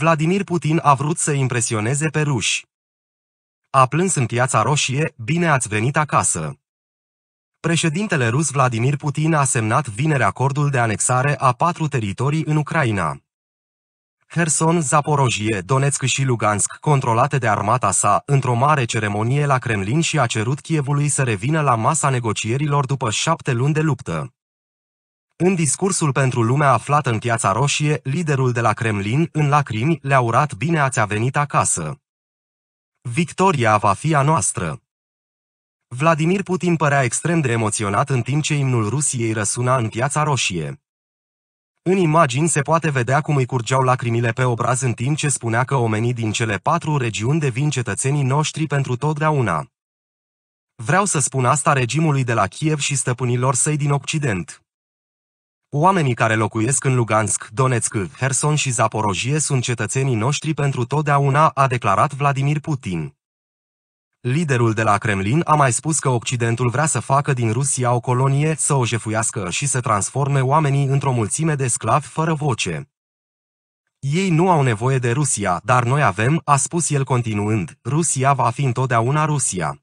Vladimir Putin a vrut să impresioneze pe ruși. A plâns în piața roșie, bine ați venit acasă. Președintele rus Vladimir Putin a semnat vineri acordul de anexare a patru teritorii în Ucraina. Herson, Zaporojie, Donetsk și Lugansk, controlate de armata sa, într-o mare ceremonie la Kremlin și a cerut Chievului să revină la masa negocierilor după șapte luni de luptă. În discursul pentru lumea aflată în Piața Roșie, liderul de la Kremlin, în lacrimi, le-a urat bine ați a venit acasă. Victoria va fi a noastră. Vladimir Putin părea extrem de emoționat în timp ce imnul Rusiei răsuna în Piața Roșie. În imagini se poate vedea cum îi curgeau lacrimile pe obraz în timp ce spunea că omenii din cele patru regiuni devin cetățenii noștri pentru totdeauna. Vreau să spun asta regimului de la Kiev și stăpânilor săi din Occident. Oamenii care locuiesc în Lugansk, Donetsk, Herson și Zaporojie sunt cetățenii noștri pentru totdeauna, a declarat Vladimir Putin. Liderul de la Kremlin a mai spus că Occidentul vrea să facă din Rusia o colonie, să o jefuiască și să transforme oamenii într-o mulțime de sclavi fără voce. Ei nu au nevoie de Rusia, dar noi avem, a spus el continuând, Rusia va fi întotdeauna Rusia.